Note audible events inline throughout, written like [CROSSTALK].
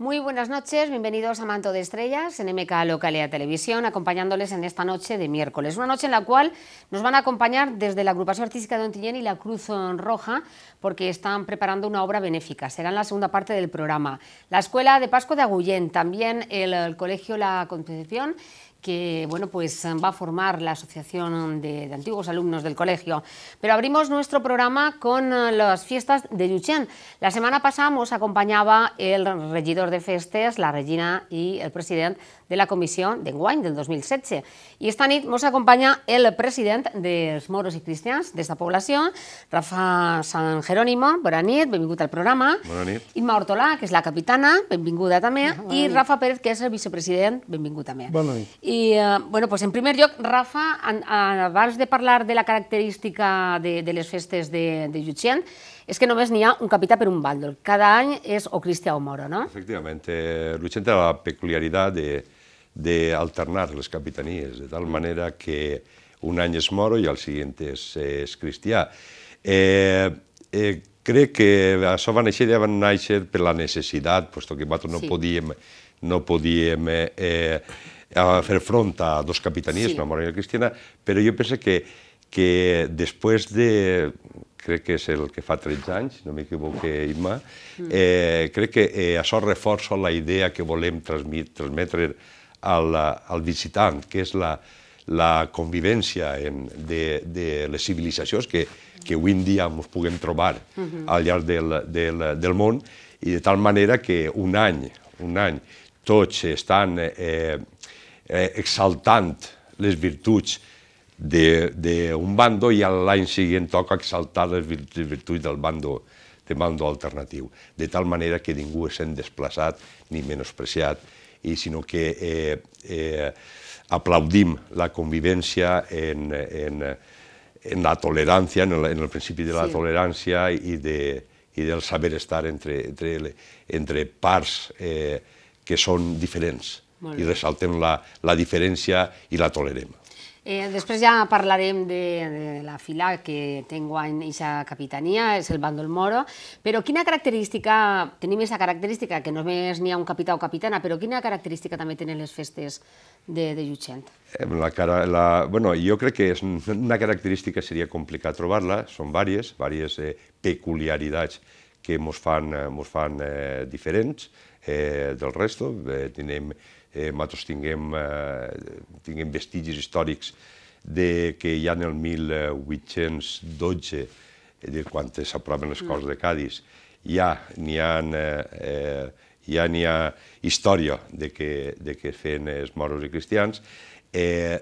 Muy buenas noches, bienvenidos a Manto de Estrellas en MK Localidad Televisión, acompañándoles en esta noche de miércoles. Una noche en la cual nos van a acompañar desde la Agrupación Artística de Tillén y la Cruz Roja, porque están preparando una obra benéfica. Será en la segunda parte del programa. La Escuela de Pascua de Agullén, también el Colegio La Concepción que bueno, pues va a formar la Asociación de, de, Antiguos Alumnos del Colegio. Pero abrimos nuestro programa con eh, las fiestas de Yuchen. La semana pasada nos acompañaba el regidor de festes, la regina y el president de la de d'enguany del 2016. Y esta nit nos acompanya el president los moros i cristians de esta població, Rafa San Jerónimo, bona nit, benvingut al programa. Bona nit. Hortolà, que és la capitana, benvinguda també, i Rafa Pérez, que és el vicepresident, benvingut també. Bona nit. I, eh, bueno, pues en primer lloc, Rafa, abans de parlar de la característica de, de les festes de, de Llutxent, és que només n'hi ha un capità per un bàndol. Cada any és o cristià o moro, no? Efectivament. Eh, té la peculiaritat d'alternar les capitanies, de tal manera que un any és moro i el següent és, és cristià. Eh, eh, crec que això va néixer, ja va néixer per la necessitat, puesto que nosaltres no podíem, no podíem eh, eh a fer front a dos capitanies, sí. una morena cristiana, però jo penso que, que després de crec que és el que fa 13 anys, no m'equivoque, Imma, mm. eh, crec que eh, això reforça la idea que volem transmetre al, al visitant, que és la, la convivència en, de, de les civilitzacions que, que avui en dia ens puguem trobar uh mm-hmm. -huh. al llarg del, del, del món, i de tal manera que un any, un any, tots estan eh, eh, exaltant les virtuts d'un bando i l'any següent toca exaltar les virtuts del bando, de bando alternatiu, de tal manera que ningú es sent desplaçat ni menospreciat, i sinó que eh, eh, aplaudim la convivència en, en, en la tolerància, en el, en el principi de la sí. tolerància i, de, i del saber estar entre, entre, entre parts eh, que són diferents i ressaltem la, la diferència i la tolerem. Eh, després ja parlarem de, de la fila que té en aquesta capitania, és el bàndol moro, però quina característica, tenim aquesta característica, que només n'hi ha un capità o capitana, però quina característica també tenen les festes de, de Llutxent? Eh, la cara, la, bueno, jo crec que és una característica seria complicat trobar-la, són diverses, vàries eh, peculiaritats que ens fan, eh, mos fan eh, diferents, eh, del resto. Eh, tenim, eh, nosaltres tinguem, eh, tinguem vestigis històrics de que ja en el 1812, eh, de quan s'aproven les mm. Corts de Cádiz, ja n'hi ha, eh, ja ha història de que, de que feien els moros i cristians, eh,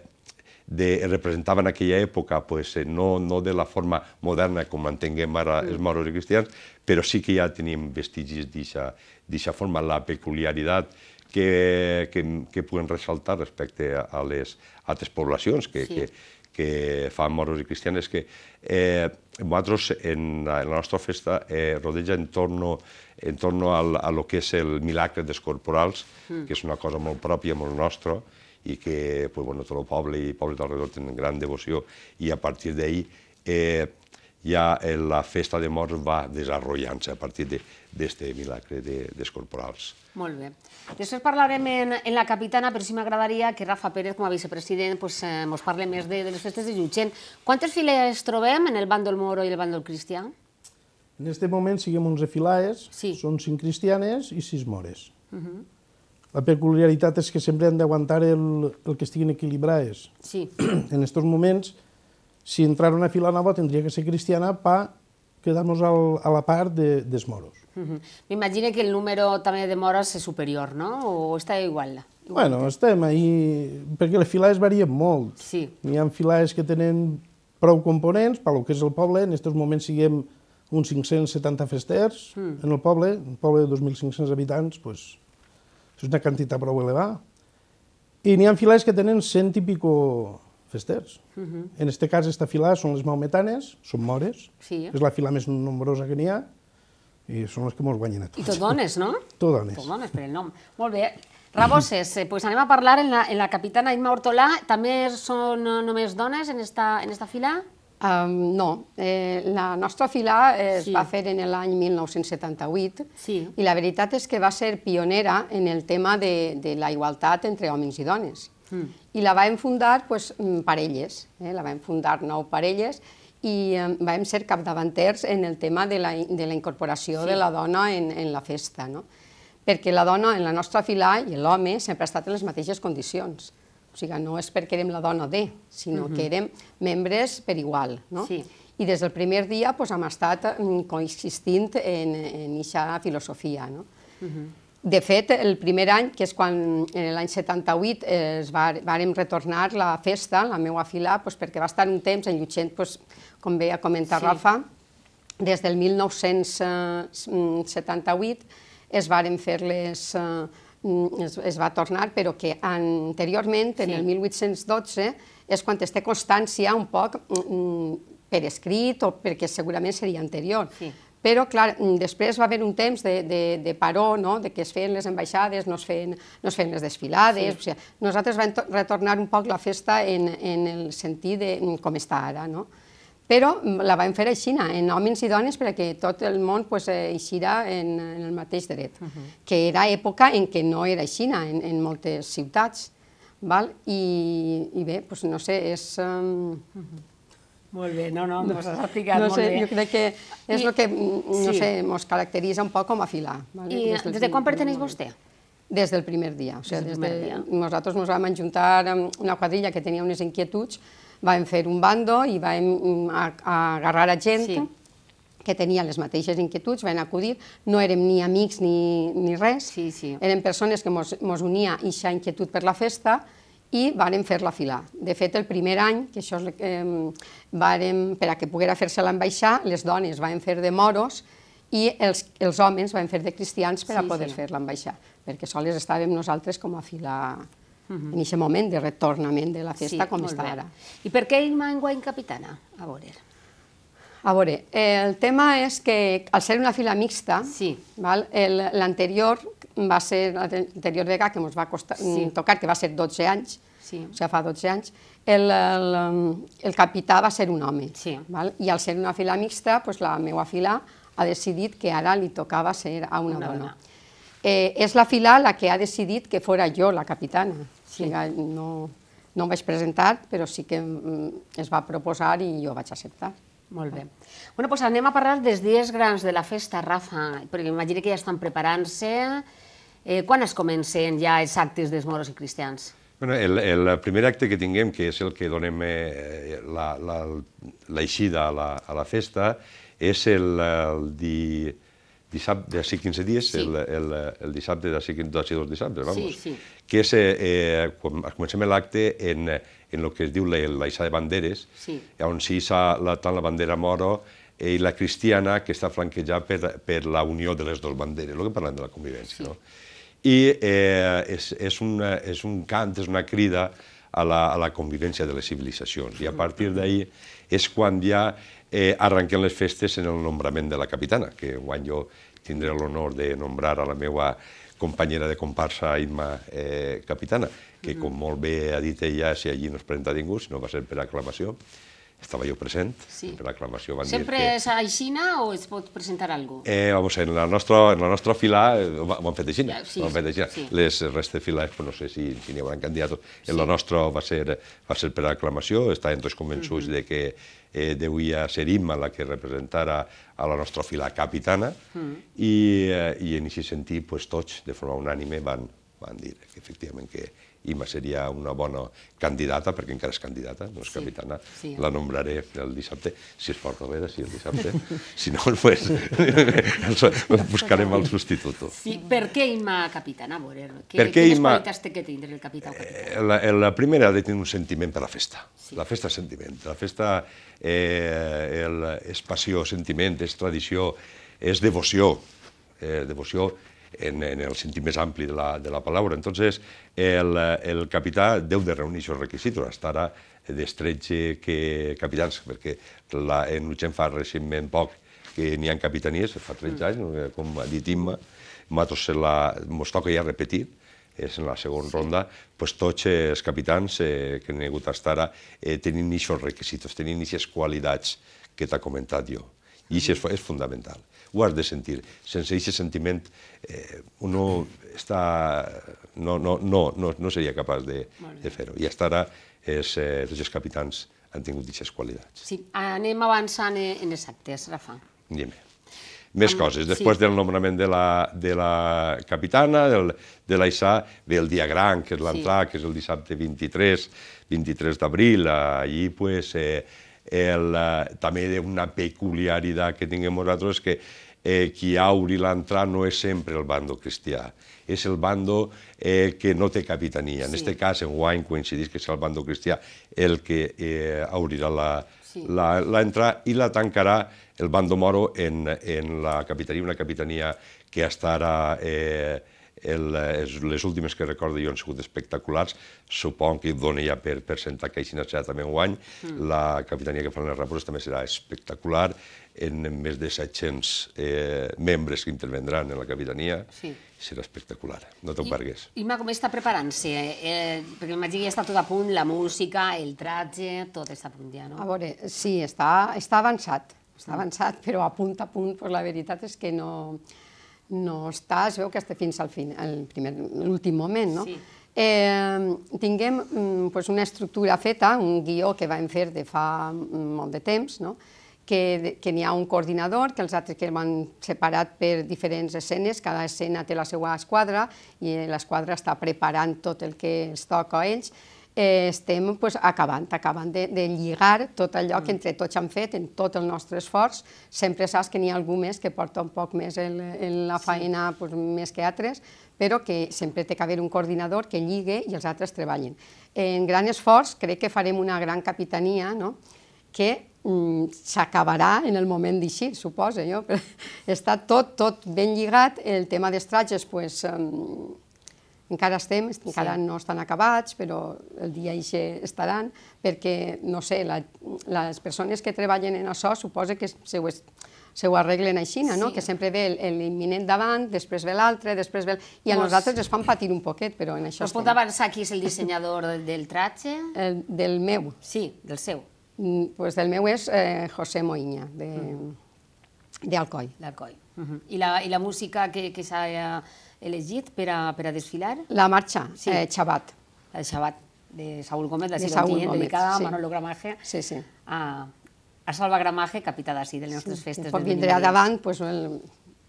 de, representava en aquella època, pues, eh, no, no de la forma moderna com entenguem ara mm. els moros i cristians, però sí que ja tenim vestigis d'aquesta forma, la peculiaritat que, que, que puguem ressaltar respecte a les altres poblacions que, sí. que, que fan moros i cristians és que eh, nosaltres en, en la nostra festa eh, rodeja en torno, en torno al, a lo que és el milagre dels corporals, mm. que és una cosa molt pròpia, molt nostra, i que pues, bueno, tot el poble i pobles de tenen gran devoció i a partir d'ahir eh, ja la festa de morts va desenvolupant-se a partir d'aquest de, milagre de, dels corporals. Molt bé. Després parlarem en, en la capitana, però sí m'agradaria que Rafa Pérez, com a vicepresident, pues, eh, parli més de, de les festes de Jutxent. Quantes files trobem en el bàndol moro i el bàndol cristià? En aquest moment siguem 11 filaes, sí. són 5 cristianes i 6 mores. Uh mhm. -huh. La peculiaritat és que sempre han d'aguantar el, el que estiguin equilibrades. Sí. [CLEARS THROAT] En estos moments, si entrar una fila nova tindria que ser cristiana pa quedar-nos a la part de, dels moros. Uh -huh. M'imagino que el número també de moros és superior, no? O està igual? igual bueno, estem ahí... Perquè les filades varien molt. Sí. Hi ha filades que tenen prou components pel que és el poble. En aquests moments siguem uns 570 festers mm. en el poble, un poble de 2.500 habitants, doncs, pues, és una quantitat prou elevada. I n'hi ha filades que tenen cent i pico festers. Uh mhm. -huh. En este cas, esta fila són les maometanes, són mores, sí. és la fila més nombrosa que n'hi ha, i són les que mos guanyen a tots. I tot dones, no? [LAUGHS] Tot dones. Tot dones, per el nom. Molt bé. Raboses, eh, pues anem a parlar en la, en la capitana Imma Hortolà. També són eh, només dones en esta, en esta fila? Um, no, eh, la nostra fila eh, sí. es va fer en l'any 1978 sí. i la veritat és que va ser pionera en el tema de, de la igualtat entre homes i dones. Mm. I la vam fundar pues, mm, parelles, eh? la vam fundar nou parelles i eh, vam ser capdavanters en el tema de la, de la incorporació sí. de la dona en, en la festa, no? perquè la dona en la nostra fila i l'home sempre ha estat en les mateixes condicions. O sigui, no és perquè érem la dona D, sinó que érem membres per igual, no? Sí. I des del primer dia hem estat mm, coexistint en aquesta filosofia, no? De fet, el primer any, que és quan l'any 78 es va, vàrem retornar la festa, la meva fila, perquè va estar un temps en com bé ha comentat Rafa, des del 1978 eh, mm, es varen fer les, eh, Mm, es, es va tornar, però que anteriorment, sí. en el 1812, és quan es té constància un poc mm, mm, per escrit o perquè segurament seria anterior. Sí. Però, clar, després va haver un temps de, de, de paró, no? de que es feien les ambaixades, no es feien, no es feien les desfilades... Sí. O sigui, nosaltres vam retornar un poc la festa en, en el sentit de com està ara. No? Però la vam fer així, en homes i dones, perquè tot el món pues, eh, eixirà en, en el mateix dret, uh -huh. que era època en què no era així, en, en moltes ciutats. Val? I, I bé, pues, no sé, és... Um... Uh -huh. Molt bé, no, no, no, has explicat no molt sé, bé. Jo crec que és el que, mm, no sí. sé, ens caracteritza un poc com a filar. Vale? I des, de quan perteneix vostè? Des del primer dia. O sigui, des, del primer de, dia. Nosaltres ens vam ajuntar amb una quadrilla que tenia unes inquietuds vam fer un bando i vam mm, agarrar a gent sí. que tenia les mateixes inquietuds, vam acudir, no érem ni amics ni, ni res, sí, sí. érem persones que mos, mos unia eixa inquietud per la festa i vàrem fer-la fila. De fet, el primer any, que això eh, vàrem, per a que poguera fer-se l'ambaixar, les dones vàrem fer de moros i els, els homes van fer de cristians per sí, a poder sí. fer l'ambaixar, perquè soles estàvem nosaltres com a fila -huh. en aquest moment de retornament de la festa sí, com està bé. ara. I per què guany Capitana? A veure. A veure, el tema és que al ser una fila mixta, sí. l'anterior va ser l'anterior vega que ens va costar, sí. Mm, tocar, que va ser 12 anys, sí. o sigui, fa 12 anys, el, el, el capità va ser un home. Sí. Val? I al ser una fila mixta, pues, la meva fila ha decidit que ara li tocava ser a una, una dona. dona eh, és la fila la que ha decidit que fora jo la capitana. Sí. O sigui, no, no em vaig presentar, però sí que mm, es va proposar i jo vaig acceptar. Molt bé. Bueno, doncs anem a parlar dels dies grans de la festa, Rafa, perquè m'imagino que ja estan preparant-se. Eh, quan es comencen ja els actes dels moros i cristians? Bueno, el, el primer acte que tinguem, que és el que donem eh, l'eixida a, la, a la festa, és el, el, dia dissabte, d'ací 15 dies, sí. el, el, el dissabte d'ací dos dissabtes, vamos, sí, sí. que és, eh, quan comencem l'acte, en, en el que es diu l'aixa de Banderes, sí. on s'ha la, tant la bandera moro i la cristiana, que està flanquejada per, per la unió de les dues banderes, el que parlem de la convivència. Sí. No? I eh, és, és, una, és un cant, és una crida, a la, a la convivència de les civilitzacions. I a partir d'ahir és quan ja eh, arrenquem les festes en el nombrament de la capitana, que quan jo tindré l'honor de nombrar a la meva companyera de comparsa Imma eh, Capitana, que com molt bé ha dit ella, si allí no es presenta ningú, sinó va ser per aclamació, estava jo present, sí. la l'aclamació van Sempre dir que... Sempre és aixina o es pot presentar cosa? Eh, vamos, en la nostra, en la nostra fila eh, ho han fet aixina. Sí, ho han fet Sí. Les restes filas, eh, pues, no sé si, si n'hi hauran candidats. Sí. En la nostra va ser, va ser per aclamació, estàvem tots convençuts mm -hmm. de que eh, devia ser Imma la que representara a la nostra fila capitana mm. i, eh, i en aquest sentit pues, tots, de forma unànime, van, van dir que efectivament que Ima seria una bona candidata, perquè encara és candidata, no és capitana. La nombraré el dissabte, si és fort Rovera, si el dissabte. [LAUGHS] si no, pues, [LAUGHS] buscarem el substitut. Sí, per què Ima capitana? Borer? per què quines qualitats té que tindre el capità? Eh, la, eh, la primera ha de tenir un sentiment per la festa. La festa és sentiment. La festa eh, el, és passió, sentiment, és tradició, és devoció. Eh, devoció en, en el sentit més ampli de la, de la paraula. Entonces, el, el capità deu de reunir aquests requisits, estarà d'estretge que capitans, perquè la, en Luxem fa recentment poc que n'hi ha capitanies, fa 13 mm. anys, com ha dit Imma, Matos se la, mos toca ja repetir, és en la segona sí. ronda, pues, tots els capitans eh, que han hagut a ara eh, tenint aquests requisits, tenint aquestes qualitats que t'ha comentat jo. I mm. això és, és fundamental ho has de sentir. Sense aquest sentiment eh, uno està... No, no, no, no, no seria capaç de, de fer-ho. I hasta ara és, eh, tots els capitans han tingut aquestes qualitats. Sí, anem avançant en els actes, Rafa. Anem. Més Am... coses. Després sí. del nomenament de la, de la capitana, del, de l'Aissà, ve el dia gran, que és l'entrada, sí. que és el dissabte 23, 23 d'abril. Allí, pues, eh, el, eh, també una peculiaritat que tinguem nosaltres és que eh, qui obri l'entrada no és sempre el bando cristià, és el bando eh, que no té capitania. Sí. En aquest cas, en guany coincidís que és el bando cristià el que eh, obrirà l'entrada sí. i la tancarà el bando moro en, en la capitania, una capitania que estarà... Eh, el, eh, les últimes que recordo jo han sigut espectaculars. supon que dona ja per, per sentar que així serà també un guany. Mm. La capitania que faran les rapors també serà espectacular, en més de 700 eh, membres que intervendran en la capitania. Sí. Serà espectacular, no t'ho I, Ima, com està preparant-se? Eh, perquè m'imagino que ja està tot a punt, la música, el tratge, tot està a punt ja, no? A veure, sí, està, està avançat, està mm. avançat, però a punt a punt, pues, la veritat és que no no està, es veu que està fins al fin, l'últim moment, no? Sí. Eh, tinguem mm, pues, una estructura feta, un guió que vam fer de fa mm, molt de temps, no? que, que n'hi ha un coordinador, que els altres que van separat per diferents escenes, cada escena té la seva esquadra i eh, l'esquadra està preparant tot el que els toca a ells, eh, estem pues, acabant, acabant de, de lligar tot allò que mm. entre tots hem fet, en tot el nostre esforç. Sempre saps que n'hi ha algú més que porta un poc més el, el la feina sí. pues, més que altres, però que sempre té que haver un coordinador que lligue i els altres treballin. En gran esforç crec que farem una gran capitania no? que mm, s'acabarà en el moment d'eixir, suposa jo, però [LAUGHS] està tot, tot ben lligat, el tema d'estratges, doncs, pues, encara estem, sí. encara no estan acabats, però el dia ixe estaran, perquè, no sé, la, les persones que treballen en això suposa que se ho, es, se ho arreglen així, sí. no? que sempre ve l'imminent davant, després ve l'altre, després ve... I a nosaltres es fan patir un poquet, però en això Mos estem. pot avançar qui és el dissenyador del, del tratge? El, del meu. Sí, del seu. Mm, pues del meu és eh, José Moïña, de, mm. d'Alcoi. D'Alcoi. Uh -huh. I, la, I la música que, que s'ha elegit per a, per a desfilar? La marxa, sí. eh, Xabat. de Xabat, de Saúl Gómez, la de Saúl Gómez, dedicada sí. a Manolo Gramaje, sí, sí. a, a Salva Gramaje, capità d'ací de les nostres sí, festes. Pot vindré a davant, pues, el,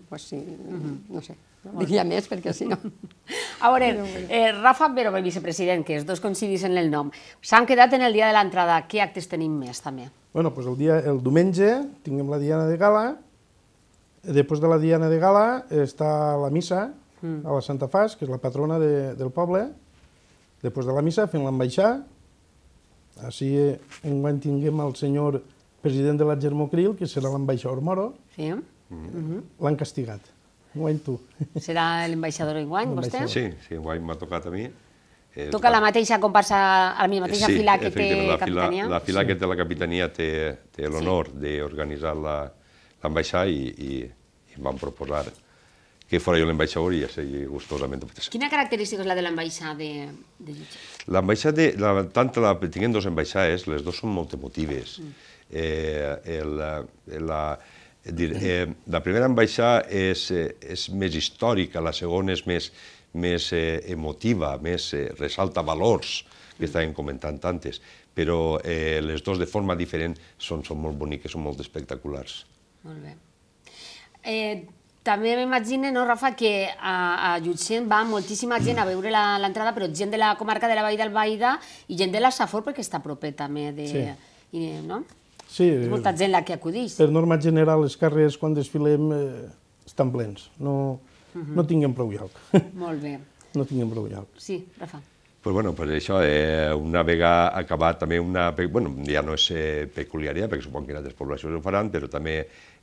pues sí, uh -huh. no sé, diria més perquè si no... [LAUGHS] A veure, eh, Rafa Vero, el vicepresident, que els dos coincidís en el nom, s'han quedat en el dia de l'entrada, què actes tenim més també? Bueno, pues el, dia, el diumenge tinguem la Diana de Gala, després de la Diana de Gala està la missa, Mm. a la Santa Fas, que és la patrona de, del poble, després de la missa, fent l'ambaixar, així un any tinguem el senyor president de la Germocril, que serà l'ambaixador Moro, sí. mm -hmm. l'han castigat. Enguany tu. Serà l'ambaixador enguany, vostè? Sí, sí, enguany m'ha tocat a mi. Eh, Toca la mateixa comparsa, a la mateixa eh, sí, fila que té la capitania? Fila, la fila sí. que té la capitania té, té l'honor sí. d'organitzar l'ambaixar i, i, i em van proposar que fora jo el i ja así gustosament. Quina característica és la de l'ambaixada de, de Jutge? L'ambaixada, la, tant la, tinguem dos ambaixades, les dues són molt emotives. Mm. Eh, el, eh, la, eh, dir, eh, la primera ambaixada és, eh, és més històrica, la segona és més, més eh, emotiva, més eh, ressalta valors que mm. estàvem comentant tantes, però eh, les dues de forma diferent són, són molt boniques, són molt espectaculars. Molt bé. Eh, també m'imagino, no, Rafa, que a, a Llutxent va moltíssima gent a veure l'entrada, però gent de la comarca de la Vall d'Albaida i gent de la Safor, perquè està proper també. De, sí. I, no? Sí. És eh, molta gent la que acudís. Per norma general, els carrers, quan desfilem, eh, estan plens. No, uh mhm. -huh. no tinguem prou lloc. Molt bé. [LAUGHS] No tinguem prou lloc. Sí, Rafa pues, bueno, pues això, eh, una vega acabat també una... Bueno, ja no és eh, peculiaria, perquè supon que altres poblacions ho faran, però també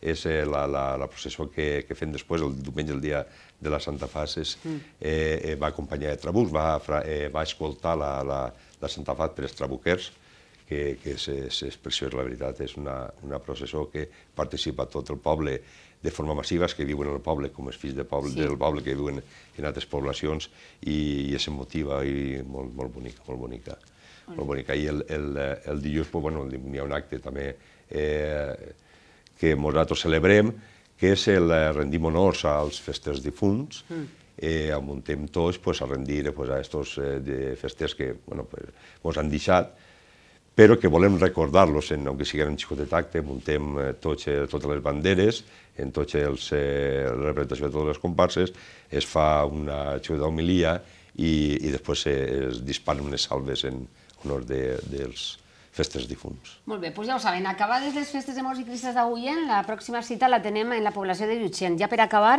és eh, la, la, la processó que, que fem després, el diumenge, el dia de la Santa Fas, és, mm. eh, eh, va acompanyar de trabús, va, eh, va escoltar la, la, la Santa Fas per els trabuquers, que, que és, és, és preciós, la veritat, és una, una processó que participa tot el poble, de forma massiva que viuen al poble, com els fills de poble, del poble que viuen en altres poblacions, i, és emotiva i molt, molt bonica, molt bonica. Molt bonica. I el, el, el dilluns, pues, bueno, hi ha un acte també eh, que nosaltres celebrem, que és el eh, rendim honors als festers difunts, mm. eh, amuntem tots pues, a rendir pues, a aquests eh, festers que bueno, pues, ens han deixat, però que volem recordar-los, que siguin en xicot de tacte, muntem eh, tots, eh, totes les banderes, en tots els, eh, la representació de totes les comparses, es fa una xicot d'homilia i, i després es disparen unes salves en honor de, dels festes difunts. Molt bé, doncs ja ho saben, acabades les festes de morts i cristes d'avui, eh, la pròxima cita la tenem en la població de Llutxent. Ja per acabar,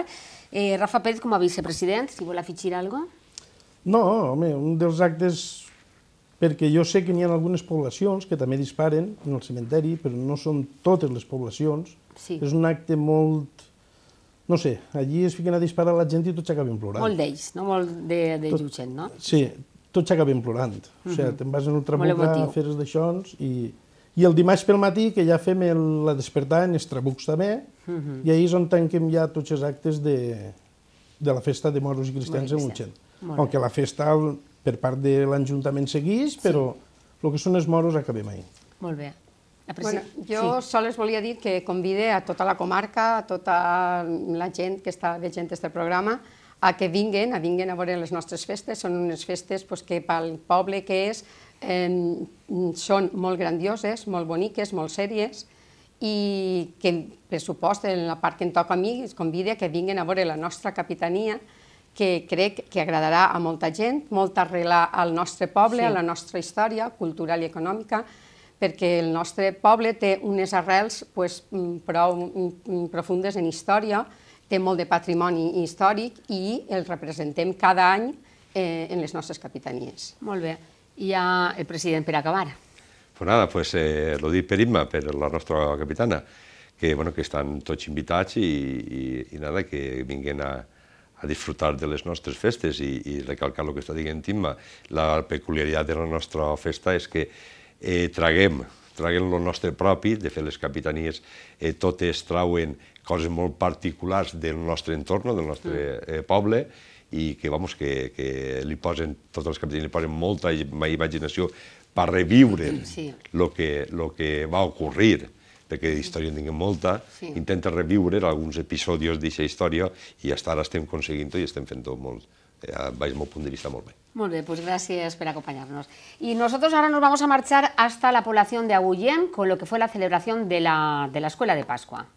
eh, Rafa Pérez com a vicepresident, si vol afegir alguna cosa? No, home, un dels actes perquè jo sé que n'hi ha algunes poblacions que també disparen en el cementeri, però no són totes les poblacions. Sí. És un acte molt... No sé, allí es fiquen a disparar la gent i tots acaben plorant. Molt d'ells, no? Molt de, de tot, jutgen, no? Sí, tots acaben plorant. Uh -huh. O mhm. sigui, te'n vas en ultramucà a fer els deixons i, i el dimarts pel matí, que ja fem el, la despertar en Estrabucs també, uh mhm. -huh. i ahir és on tanquem ja tots els actes de, de la festa de moros i cristians en Utxent. Aunque la festa per part de l'Ajuntament seguís, però el que són els moros acabem ahir. Molt bé. Bueno, jo sí. sols volia dir que convide a tota la comarca, a tota la gent que està veient aquest programa, a que vinguen, a vinguen a veure les nostres festes. Són unes festes pues, que pel poble que és eh, són molt grandioses, molt boniques, molt sèries, i que, per supost, en la part que em toca a mi, es convida que vinguen a veure la nostra capitania, que crec que agradarà a molta gent, molta arrela al nostre poble, sí. a la nostra història cultural i econòmica, perquè el nostre poble té unes arrels pues, mm, prou mm, mm, profundes en història, té molt de patrimoni històric i el representem cada any eh, en les nostres capitanies. Molt bé. I ja el president per acabar. Pues nada, pues eh, lo di per Imma, per la nostra capitana, que, bueno, que estan tots invitats i, i, i nada, que vinguin a, a disfrutar de les nostres festes i, i recalcar el que està dient Timma. La peculiaritat de la nostra festa és que eh, traguem traguem el nostre propi, de fet les capitanies eh, totes trauen coses molt particulars del nostre entorn, del nostre mm. eh, poble, i que, vamos, que, que li posen, totes les capitanies li posen molta imaginació per reviure el sí. Lo que, lo que va ocorrir de que mm. història en tinguem molta, sí. intenta reviure alguns episodis d'aquesta història i ja està, ara estem aconseguint-ho i estem fent-ho molt, eh, baix meu punt de vista, molt bé. Molt bé, pues per acompanyar-nos. I nosaltres ara nos vamos a marchar hasta la població de Agullén con lo que fue la celebración de la, de la Escuela de Pascua.